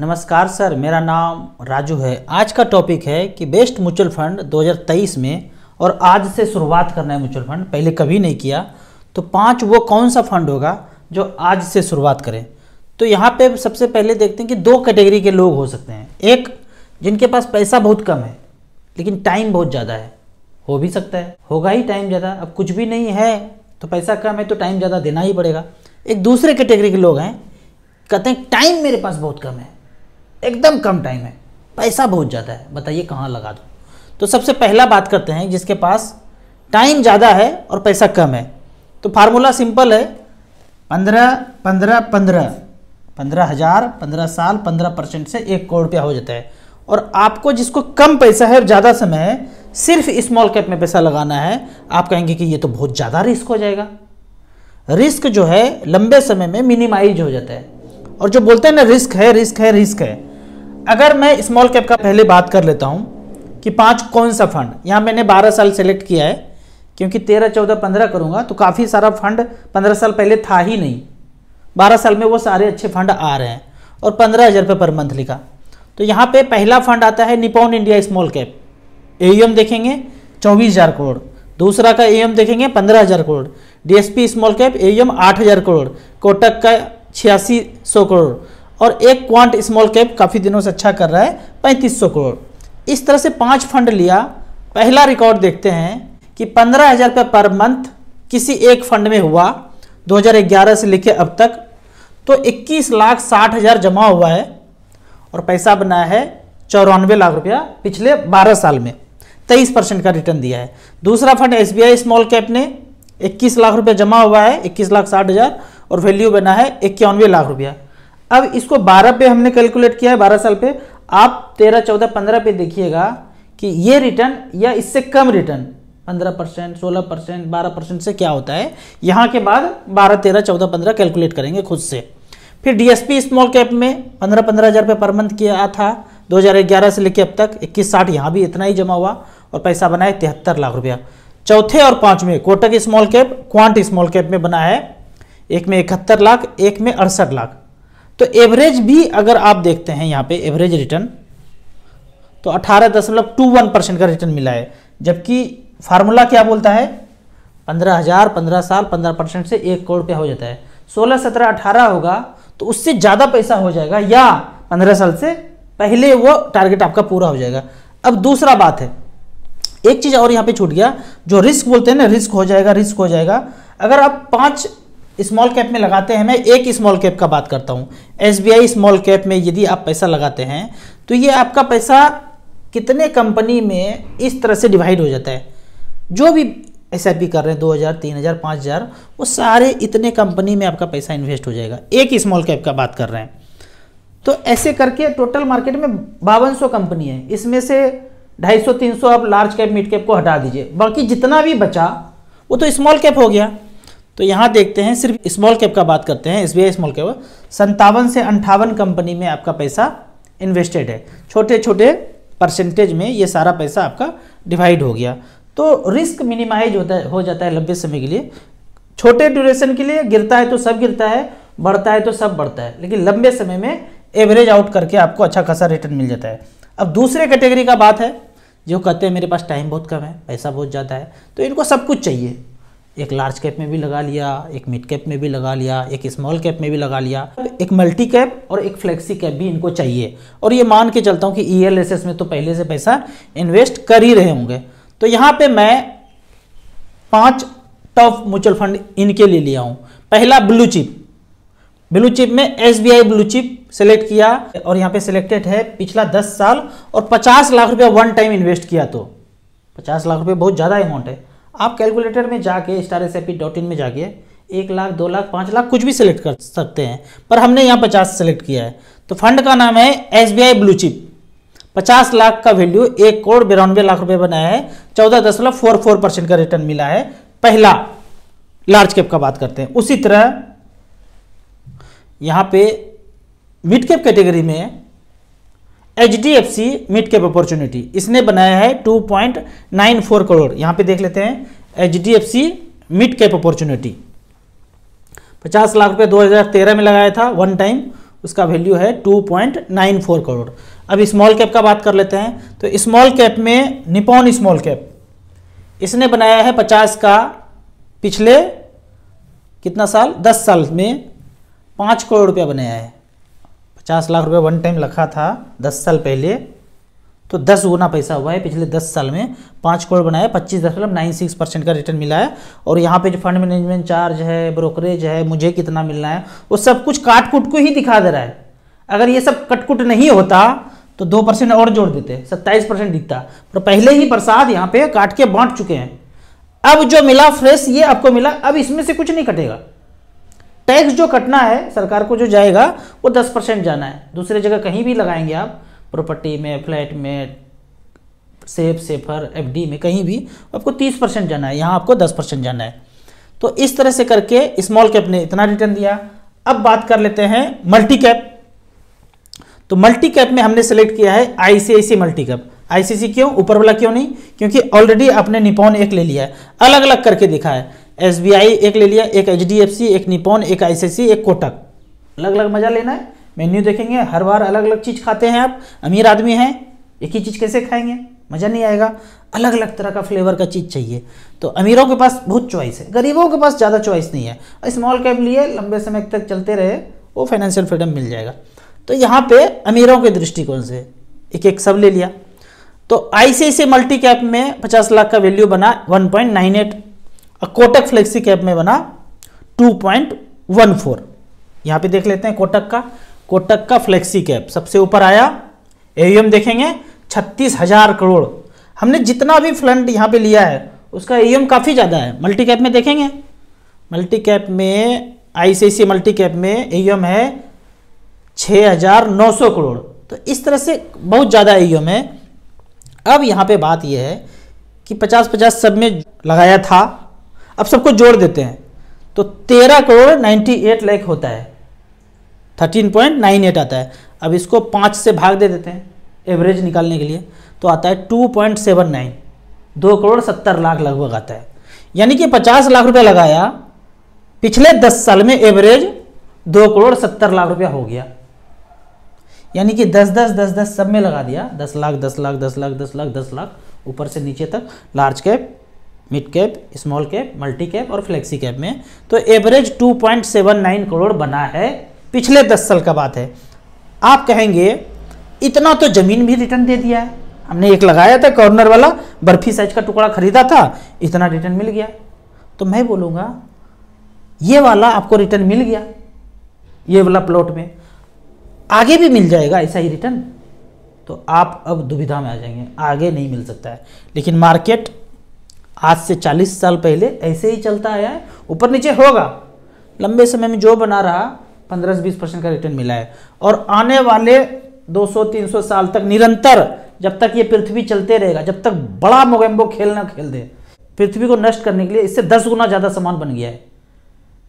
नमस्कार सर मेरा नाम राजू है आज का टॉपिक है कि बेस्ट म्यूचुअल फंड 2023 में और आज से शुरुआत करना है म्यूचुअल फंड पहले कभी नहीं किया तो पांच वो कौन सा फंड होगा जो आज से शुरुआत करें तो यहाँ पे सबसे पहले देखते हैं कि दो कैटेगरी के लोग हो सकते हैं एक जिनके पास पैसा बहुत कम है लेकिन टाइम बहुत ज़्यादा है हो भी सकता है होगा ही टाइम ज़्यादा अब कुछ भी नहीं है तो पैसा कम है तो टाइम ज़्यादा देना ही पड़ेगा एक दूसरे कैटेगरी के लोग हैं कहते हैं टाइम मेरे पास बहुत कम है एकदम कम टाइम है पैसा बहुत ज़्यादा है बताइए कहाँ लगा दो तो सबसे पहला बात करते हैं जिसके पास टाइम ज़्यादा है और पैसा कम है तो फार्मूला सिंपल है पंद्रह पंद्रह पंद्रह पंद्रह हज़ार पंद्रह साल पंद्रह परसेंट से एक करोड़ रुपया हो जाता है और आपको जिसको कम पैसा है और ज़्यादा समय है सिर्फ स्मॉल कैप में पैसा लगाना है आप कहेंगे कि ये तो बहुत ज़्यादा रिस्क हो जाएगा रिस्क जो है लंबे समय में मिनिमाइज हो जाता है और जो बोलते हैं ना रिस्क है रिस्क है रिस्क है अगर मैं स्मॉल कैप का पहले बात कर लेता हूँ कि पांच कौन सा फंड यहाँ मैंने बारह साल सेलेक्ट किया है क्योंकि तेरह चौदह पंद्रह करूँगा तो काफ़ी सारा फंड पंद्रह साल पहले था ही नहीं बारह साल में वो सारे अच्छे फंड आ रहे हैं और पंद्रह हज़ार रुपये पर मंथ लिखा तो यहाँ पे पहला फंड आता है Nippon India small cap AUM देखेंगे चौबीस हज़ार करोड़ दूसरा का एम देखेंगे पंद्रह हज़ार crore P small cap A M आठ हज़ार करोड़ कोटक का छियासी सौ करोड़ और एक क्वांट स्मॉल कैप काफ़ी दिनों से अच्छा कर रहा है पैंतीस करोड़ इस तरह से पांच फंड लिया पहला रिकॉर्ड देखते हैं कि पंद्रह हज़ार रुपये पर मंथ किसी एक फंड में हुआ 2011 से लेकर अब तक तो इक्कीस लाख साठ हज़ार जमा हुआ है और पैसा बनाया है चौरानवे लाख रुपया पिछले 12 साल में 23 परसेंट का रिटर्न दिया है दूसरा फंड एस स्मॉल कैप ने इक्कीस लाख रुपया जमा हुआ है इक्कीस लाख साठ हज़ार और वैल्यू बना है इक्यानवे लाख रुपया अब इसको 12 पे हमने कैलकुलेट किया है 12 साल पे आप 13, 14, 15 पे देखिएगा कि ये रिटर्न या इससे कम रिटर्न 15 परसेंट सोलह परसेंट बारह परसेंट से क्या होता है यहाँ के बाद 12, 13, 14, 15 कैलकुलेट करेंगे खुद से फिर डीएसपी स्मॉल कैप में पंद्रह पंद्रह हज़ार पर मंथ किया था 2011 से लेकर अब तक इक्कीस साठ यहाँ भी इतना ही जमा हुआ और पैसा बना है तिहत्तर लाख रुपया चौथे और पाँचवें Kotak small cap Quant small cap में बना है एक में इकहत्तर लाख एक में अड़सठ लाख तो एवरेज भी अगर आप देखते हैं यहाँ पे एवरेज रिटर्न तो अठारह दशमलव टू वन परसेंट का रिटर्न मिला है जबकि फार्मूला क्या बोलता है पंद्रह हज़ार पंद्रह साल पंद्रह परसेंट से एक करोड़ रुपया हो जाता है सोलह सत्रह अठारह होगा तो उससे ज़्यादा पैसा हो जाएगा या पंद्रह साल से पहले वो टारगेट आपका पूरा हो जाएगा अब दूसरा बात है एक चीज़ और यहाँ पे छूट गया जो रिस्क बोलते हैं ना रिस्क हो जाएगा रिस्क हो जाएगा अगर आप पाँच स्मॉल कैप में लगाते हैं मैं एक स्मॉल कैप का बात करता हूँ एस स्मॉल कैप में यदि आप पैसा लगाते हैं तो ये आपका पैसा कितने कंपनी में इस तरह से डिवाइड हो जाता है जो भी एस आई पी कर रहे हैं दो हज़ार तीन हज़ार पाँच हज़ार वो सारे इतने कंपनी में आपका पैसा इन्वेस्ट हो जाएगा एक स्मॉल कैप का बात कर रहे हैं तो ऐसे करके टोटल मार्केट में बावन सौ कंपनी है इसमें से ढाई सौ तीन सौ आप लार्ज कैप मिड कैप को हटा दीजिए बाकी जितना भी बचा वो तो स्मॉल कैप हो गया तो यहाँ देखते हैं सिर्फ स्मॉल कैप का बात करते हैं एस स्मॉल कैप संतावन से अंठावन कंपनी में आपका पैसा इन्वेस्टेड है छोटे छोटे परसेंटेज में ये सारा पैसा आपका डिवाइड हो गया तो रिस्क मिनिमाइज होता है हो जाता है लंबे समय के लिए छोटे ड्यूरेशन के लिए गिरता है तो सब गिरता है बढ़ता है तो सब बढ़ता है लेकिन लंबे समय में एवरेज आउट करके आपको अच्छा खासा रिटर्न मिल जाता है अब दूसरे कैटेगरी का बात है जो कहते हैं मेरे पास टाइम बहुत कम है पैसा बहुत ज़्यादा है तो इनको सब कुछ चाहिए एक लार्ज कैप में भी लगा लिया एक मिड कैप में भी लगा लिया एक स्मॉल कैप में भी लगा लिया एक मल्टी कैप और एक फ्लेक्सी कैप भी इनको चाहिए और ये मान के चलता हूँ कि ई e में तो पहले से पैसा इन्वेस्ट कर ही रहे होंगे तो यहाँ पर मैं पाँच टॉप म्यूचुअल फंड इनके लिए लिया हूँ पहला ब्लू चिप ब्लू चिप में S B I blue chip select किया और यहाँ पे सिलेक्टेड है पिछला 10 साल और 50 लाख रुपया वन टाइम इन्वेस्ट किया तो 50 लाख रुपये बहुत ज़्यादा अमाउंट है आप कैलकुलेटर में जाके स्टार एस में जाके एक लाख दो लाख पाँच लाख कुछ भी सिलेक्ट कर सकते हैं पर हमने यहाँ पचास सेलेक्ट किया है तो फंड का नाम है S B I blue chip पचास लाख का वैल्यू एक करोड़ बिरानवे लाख रुपए बनाया है चौदह दशमलव फोर फोर परसेंट का रिटर्न मिला है पहला लार्ज कैप का बात करते हैं उसी तरह यहाँ पे मिड कैप कैटेगरी में H D F C mid cap opportunity इसने बनाया है 2.94 करोड़ यहाँ पे देख लेते हैं H D F C mid cap opportunity 50 lakh रुपये 2013 में लगाया था वन टाइम उसका वैल्यू है 2.94 करोड़ अब स्मॉल कैप का बात कर लेते हैं तो स्मॉल कैप में निपॉन स्मॉल कैप इसने बनाया है 50 का पिछले कितना साल 10 साल में 5 करोड़ रुपया बनाया है पचास लाख रुपए वन टाइम रखा था दस साल पहले तो दस गुना पैसा हुआ है पिछले दस साल में पाँच करोड़ बनाया पच्चीस दशमलव नाइन सिक्स परसेंट का रिटर्न मिला है और यहाँ पे जो फंड मैनेजमेंट चार्ज है ब्रोकरेज है मुझे कितना मिलना है वो सब कुछ काट कुट को ही दिखा दे रहा है अगर ये सब कटकुट नहीं होता तो दो परसेंट और जोड़ देते सत्ताईस परसेंट दिखता पर पहले ही प्रसाद यहाँ पे काट के बांट चुके हैं अब जो मिला फ्रेश ये आपको मिला अब इसमें से कुछ नहीं कटेगा टैक्स जो कटना है सरकार को जो जाएगा वो दस परसेंट जाना है दूसरे जगह कहीं भी लगाएंगे आप प्रॉपर्टी में फ्लैट में सेफ सेफर एफडी में कहीं भी आपको तीस परसेंट जाना है यहाँ आपको दस परसेंट जाना है तो इस तरह से करके स्मॉल कैप ने इतना रिटर्न दिया अब बात कर लेते हैं मल्टी कैप तो मल्टी कैप में हमने सेलेक्ट किया है आईसीआईसी मल्टी कैप आईसीसी क्यों ऊपर वाला क्यों नहीं क्योंकि ऑलरेडी आपने निपोन एक ले लिया है अलग अलग करके दिखा है एस एक ले लिया एक एच एक निपोन एक आई एक कोटक अलग अलग मज़ा लेना है मेन्यू देखेंगे हर बार अलग अलग चीज़ खाते हैं आप अमीर आदमी हैं एक ही चीज़ कैसे खाएंगे मज़ा नहीं आएगा अलग अलग तरह का फ्लेवर का चीज़ चाहिए तो अमीरों के पास बहुत चॉइस है गरीबों के पास ज़्यादा चॉइस नहीं है स्मॉल कैप लिए लंबे समय तक चलते रहे वो फाइनेंशियल फ्रीडम मिल जाएगा तो यहाँ पे अमीरों के दृष्टिकोण से एक एक सब ले लिया तो आई मल्टी कैप में पचास लाख का वैल्यू बना वन पॉइंट नाइन एट और कोटक फ्लेक्सी कैप में बना 2.14 यहाँ पे देख लेते हैं कोटक का कोटक का फ्लेक्सी कैप सबसे ऊपर आया एम देखेंगे छत्तीस हजार करोड़ हमने जितना भी फ्लंट यहाँ पे लिया है उसका एम काफ़ी ज़्यादा है मल्टी कैप में देखेंगे मल्टी कैप में आईसीआईसी मल्टी कैप में एम है 6,900 करोड़ तो इस तरह से बहुत ज़्यादा एम है अब यहाँ पे बात यह है कि 50-50 सब में लगाया था अब सबको जोड़ देते हैं तो तेरह करोड़ नाइन्टी एट लैख होता है थर्टीन पॉइंट नाइन एट आता है अब इसको पाँच से भाग दे देते हैं एवरेज निकालने के लिए तो आता है टू पॉइंट सेवन नाइन दो करोड़ सत्तर लाख लगभग आता है यानी कि पचास लाख रुपया लगाया पिछले दस साल में एवरेज दो करोड़ सत्तर लाख रुपया हो गया यानी कि दस दस दस दस सब में लगा दिया दस लाख दस लाख दस लाख दस लाख दस लाख ऊपर से नीचे तक large cap mid cap small cap multi cap और फ्लेक्सी कैप में तो एवरेज 2.79 करोड़ बना है पिछले दस साल का बात है आप कहेंगे इतना तो ज़मीन भी रिटर्न दे दिया है हमने एक लगाया था कॉर्नर वाला बर्फी साइज का टुकड़ा खरीदा था इतना रिटर्न मिल गया तो मैं बोलूँगा ये वाला आपको रिटर्न मिल गया ये वाला प्लॉट में आगे भी मिल जाएगा ऐसा ही रिटर्न तो आप अब दुविधा में आ जाएंगे आगे नहीं मिल सकता है लेकिन मार्केट आज से 40 साल पहले ऐसे ही चलता आया है ऊपर नीचे होगा लंबे समय में जो बना रहा 15 से 20 परसेंट का रिटर्न मिला है और आने वाले 200-300 साल तक निरंतर जब तक ये पृथ्वी चलते रहेगा जब तक बड़ा मोगेम्बो खेल ना खेल दे पृथ्वी को नष्ट करने के लिए इससे दस गुना ज़्यादा सामान बन गया है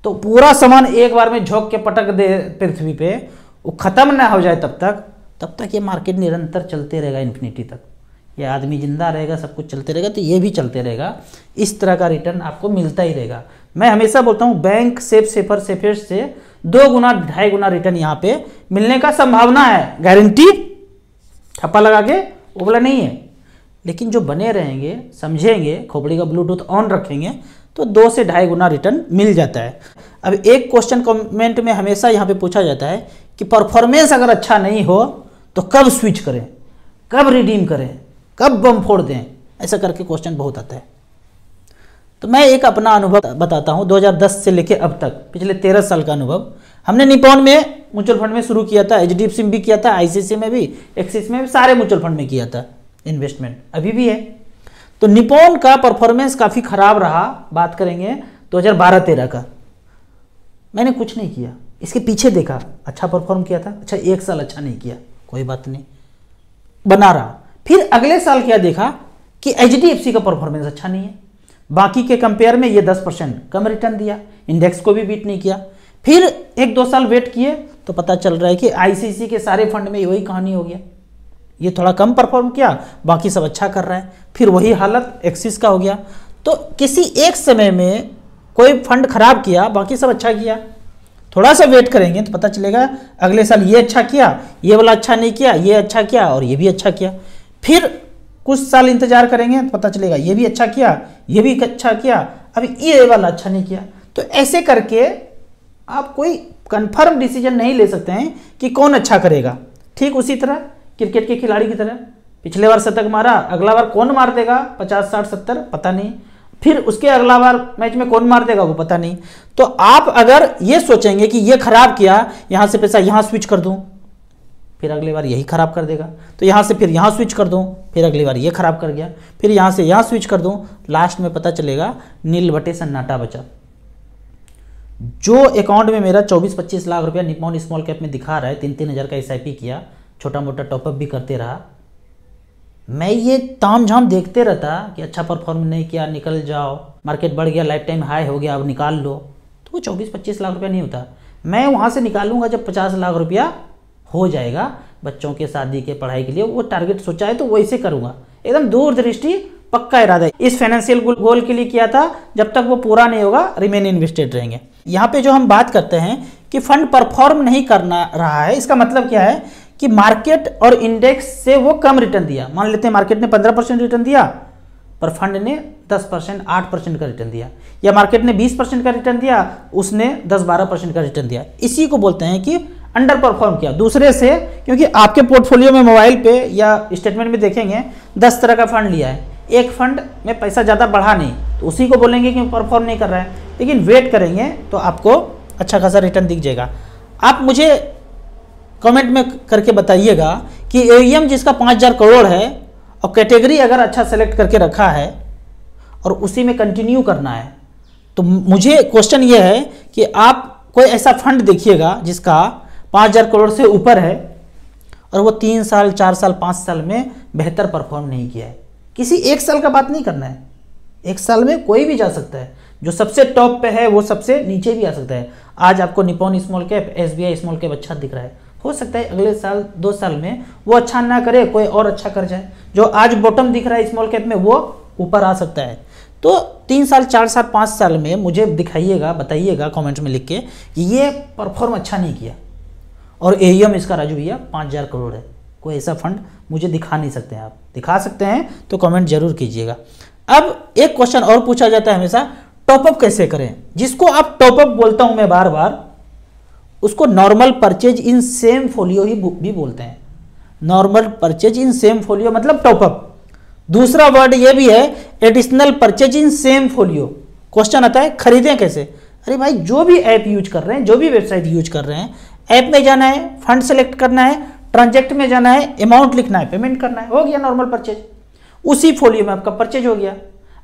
तो पूरा सामान एक बार में झोंक के पटक दे पृथ्वी पे वो ख़त्म ना हो जाए तब तक तब तक ये मार्केट निरंतर चलते रहेगा इन्फिनिटी तक ये आदमी जिंदा रहेगा सब कुछ चलते रहेगा तो ये भी चलते रहेगा इस तरह का रिटर्न आपको मिलता ही रहेगा मैं हमेशा बोलता हूँ बैंक सेफ सेफर सेफेयर से दो गुना ढाई गुना रिटर्न यहाँ पे मिलने का संभावना है गारंटी ठप्पा लगा के वो बोला नहीं है लेकिन जो बने रहेंगे समझेंगे खोपड़ी का ब्लूटूथ ऑन रखेंगे तो दो से ढाई गुना रिटर्न मिल जाता है अब एक क्वेश्चन कमेंट में हमेशा यहाँ पे पूछा जाता है कि परफॉर्मेंस अगर अच्छा नहीं हो तो कब स्विच करें कब रिडीम करें कब बम फोड़ दें ऐसा करके क्वेश्चन बहुत आता है तो मैं एक अपना अनुभव बताता हूँ 2010 से लेकर अब तक पिछले 13 साल का अनुभव हमने निपोन में म्यूचुअल फंड में शुरू किया था एच में भी किया था आईसीसी में भी एक्सिस में भी सारे म्यूचुअल फंड में किया था इन्वेस्टमेंट अभी भी है तो निपोन का परफॉर्मेंस काफ़ी ख़राब रहा बात करेंगे 2012-13 का मैंने कुछ नहीं किया इसके पीछे देखा अच्छा परफॉर्म किया था अच्छा एक साल अच्छा नहीं किया कोई बात नहीं बना रहा फिर अगले साल क्या देखा कि एच का परफॉर्मेंस अच्छा नहीं है बाकी के कंपेयर में ये दस परसेंट कम रिटर्न दिया इंडेक्स को भी बीट नहीं किया फिर एक दो साल वेट किए तो पता चल रहा है कि आईसीसी के सारे फंड में वही कहानी हो गया ये थोड़ा कम परफॉर्म किया बाकी सब अच्छा कर रहा है फिर वही हालत एक्सिस का हो गया तो किसी एक समय में कोई फंड खराब किया बाकी सब अच्छा किया थोड़ा सा वेट करेंगे तो पता चलेगा अगले साल ये अच्छा किया ये वाला अच्छा नहीं किया ये अच्छा किया और ये भी अच्छा किया फिर कुछ साल इंतजार करेंगे तो पता चलेगा ये भी अच्छा किया ये भी अच्छा किया अभी ये वाला अच्छा नहीं किया तो ऐसे करके आप कोई कन्फर्म डिसीजन नहीं ले सकते हैं कि कौन अच्छा करेगा ठीक उसी तरह क्रिकेट के खिलाड़ी की तरह पिछले बार शतक मारा अगला बार कौन मार देगा पचास साठ सत्तर पता नहीं फिर उसके अगला बार मैच में कौन मार देगा वो पता नहीं तो आप अगर ये सोचेंगे कि ये खराब किया यहाँ से पैसा यहाँ स्विच कर दूँ फिर अगली बार यही ख़राब कर देगा तो यहाँ से फिर यहाँ स्विच कर दूँ फिर अगली बार ये ख़राब कर गया फिर यहाँ से यहाँ स्विच कर दूँ लास्ट में पता चलेगा नील बटे सन्नाटा बचा जो अकाउंट में मेरा 24-25 लाख रुपया निपॉन स्मॉल कैप में दिखा रहा है तीन तीन हज़ार का एस किया छोटा मोटा टॉपअप भी करते रहा मैं ये ताम झाम देखते रहता कि अच्छा परफॉर्म नहीं किया निकल जाओ मार्केट बढ़ गया लाइफ टाइम हाई हो गया अब निकाल लो तो वो चौबीस पच्चीस लाख रुपया नहीं होता मैं वहाँ से निकालूंगा जब पचास लाख रुपया हो जाएगा बच्चों के शादी के पढ़ाई के लिए वो टारगेट सोचा है तो वैसे करूंगा एकदम दूरदृष्टि पक्का इरादा इस फाइनेंशियल गोल के लिए किया था जब तक वो पूरा नहीं होगा रिमेन इन्वेस्टेड रहेंगे यहाँ पे जो हम बात करते हैं कि फंड परफॉर्म नहीं करना रहा है इसका मतलब क्या है कि मार्केट और इंडेक्स से वो कम रिटर्न दिया मान लेते हैं मार्केट ने पंद्रह परसेंट रिटर्न दिया पर फंड ने दस परसेंट आठ परसेंट का रिटर्न दिया या मार्केट ने बीस परसेंट का रिटर्न दिया उसने दस बारह परसेंट का रिटर्न दिया इसी को बोलते हैं कि अंडर परफॉर्म किया दूसरे से क्योंकि आपके पोर्टफोलियो में मोबाइल पे या स्टेटमेंट में देखेंगे दस तरह का फंड लिया है एक फंड में पैसा ज़्यादा बढ़ा नहीं तो उसी को बोलेंगे कि परफॉर्म नहीं कर रहा है लेकिन वेट करेंगे तो आपको अच्छा खासा रिटर्न दिख जाएगा आप मुझे कमेंट में करके बताइएगा कि ए e जिसका पाँच हज़ार करोड़ है और कैटेगरी अगर अच्छा सेलेक्ट करके रखा है और उसी में कंटिन्यू करना है तो मुझे क्वेश्चन ये है कि आप कोई ऐसा फंड देखिएगा जिसका पाँच हज़ार करोड़ से ऊपर है और वो तीन साल चार साल पाँच साल में बेहतर परफॉर्म नहीं किया है किसी एक साल का बात नहीं करना है एक साल में कोई भी जा सकता है जो सबसे टॉप पे है वो सबसे नीचे भी आ सकता है आज आपको निपोन स्मॉल कैप एस स्मॉल कैप अच्छा दिख रहा है हो सकता है अगले साल दो साल में वो अच्छा ना करे कोई और अच्छा कर जाए जो आज बॉटम दिख रहा है स्मॉल कैप में वो ऊपर आ सकता है तो तीन साल चार साल पाँच साल में मुझे दिखाइएगा बताइएगा कमेंट्स में लिख के ये परफॉर्म अच्छा नहीं किया और एम e इसका राजू भैया पाँच हज़ार करोड़ है कोई ऐसा फंड मुझे दिखा नहीं सकते हैं आप दिखा सकते हैं तो कमेंट जरूर कीजिएगा अब एक क्वेश्चन और पूछा जाता है हमेशा टॉपअप कैसे करें जिसको आप टॉपअप बोलता हूं मैं बार बार उसको normal purchase in same folio ही भी बोलते हैं normal purchase in same folio मतलब टॉपअप दूसरा वर्ड ये भी है additional purchase in same folio question आता है खरीदें कैसे अरे भाई जो भी ऐप यूज कर रहे हैं जो भी वेबसाइट यूज कर रहे हैं ऐप में जाना है फंड सेलेक्ट करना है ट्रांजेक्ट में जाना है अमाउंट लिखना है पेमेंट करना है हो गया नॉर्मल परचेज उसी फोलियो में आपका परचेज हो गया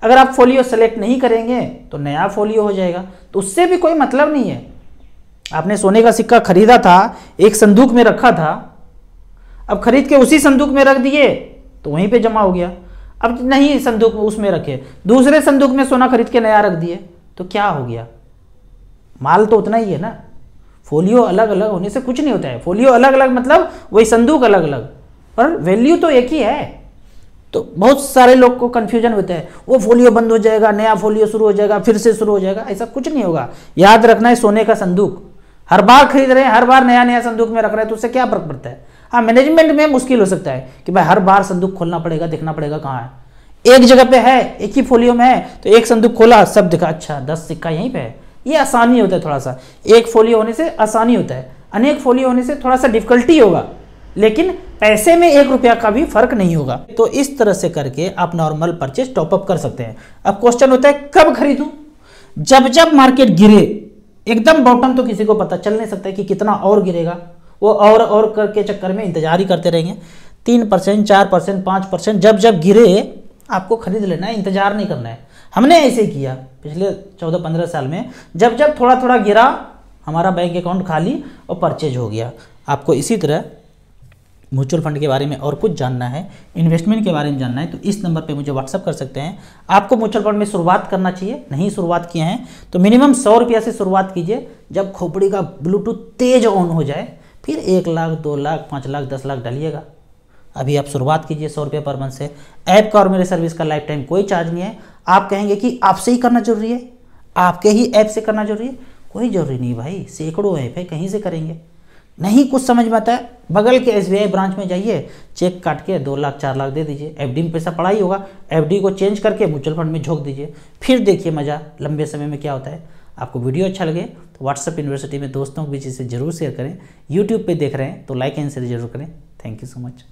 अगर आप फोलियो सेलेक्ट नहीं करेंगे तो नया फोलियो हो जाएगा तो उससे भी कोई मतलब नहीं है आपने सोने का सिक्का खरीदा था एक संदूक में रखा था अब खरीद के उसी संदूक में रख दिए तो वहीं पे जमा हो गया अब नहीं संदूक उसमें रखे दूसरे संदूक में सोना खरीद के नया रख दिए तो क्या हो गया माल तो उतना ही है ना फोलियो अलग अलग होने से कुछ नहीं होता है फोलियो अलग अलग मतलब वही संदूक अलग अलग पर वैल्यू तो एक ही है तो बहुत सारे लोग को कन्फ्यूजन होता है वो फोलियो बंद हो जाएगा नया फोलियो शुरू हो जाएगा फिर से शुरू हो जाएगा ऐसा कुछ नहीं होगा याद रखना है सोने का संदूक हर बार खरीद रहे हैं हर बार नया नया संदूक में रख रहे हैं तो उससे क्या फर्क पड़ता है हाँ मैनेजमेंट में मुश्किल हो सकता है कि भाई हर बार संदूक खोलना पड़ेगा देखना पड़ेगा कहाँ है एक जगह पे है एक ही फोलियो में है तो एक संदूक खोला सब दिखा अच्छा दस सिक्का यहीं पे है ये आसानी होता है थोड़ा सा एक फोलियो होने से आसानी होता है अनेक फोलियो होने से थोड़ा सा डिफिकल्टी होगा लेकिन पैसे में एक रुपया का भी फर्क नहीं होगा तो इस तरह से करके आप नॉर्मल परचेज टॉपअप कर सकते हैं अब क्वेश्चन होता है कब खरीदूं जब जब मार्केट गिरे एकदम बॉटम तो किसी को पता चल नहीं सकता कि कितना और गिरेगा वो और और करके चक्कर में इंतजार ही करते रहेंगे तीन परसेंट चार परसेंट पाँच परसेंट जब जब गिरे आपको खरीद लेना है इंतजार नहीं करना है हमने ऐसे किया पिछले चौदह पंद्रह साल में जब जब थोड़ा थोड़ा गिरा हमारा बैंक अकाउंट खाली और परचेज हो गया आपको इसी तरह म्यूचुअल फंड के बारे में और कुछ जानना है इन्वेस्टमेंट के बारे में जानना है तो इस नंबर पे मुझे व्हाट्सअप कर सकते हैं आपको म्यूचुअल फंड में शुरुआत करना चाहिए नहीं शुरुआत किए हैं तो मिनिमम सौ रुपया से शुरुआत कीजिए जब खोपड़ी का ब्लूटूथ तेज ऑन हो जाए फिर एक लाख दो लाख पाँच लाख दस लाख डालिएगा अभी आप शुरुआत कीजिए सौ रुपये पर मंथ से ऐप का और मेरे सर्विस का लाइफ टाइम कोई चार्ज नहीं है आप कहेंगे कि आपसे ही करना जरूरी है आपके ही ऐप से करना जरूरी है कोई जरूरी नहीं भाई सैकड़ों ऐप है कहीं से करेंगे नहीं कुछ समझ में आता है बगल के एस ब्रांच में जाइए चेक काट के दो लाख चार लाख दे दीजिए एफ में पैसा पड़ा ही होगा एफ को चेंज करके म्यूचुअल फंड में झोंक दीजिए फिर देखिए मज़ा लंबे समय में क्या होता है आपको वीडियो अच्छा लगे तो व्हाट्सअप यूनिवर्सिटी में दोस्तों के बीच इसे जरूर शेयर करें यूट्यूब पे देख रहे हैं तो लाइक एंड शेयर जरूर करें थैंक यू सो मच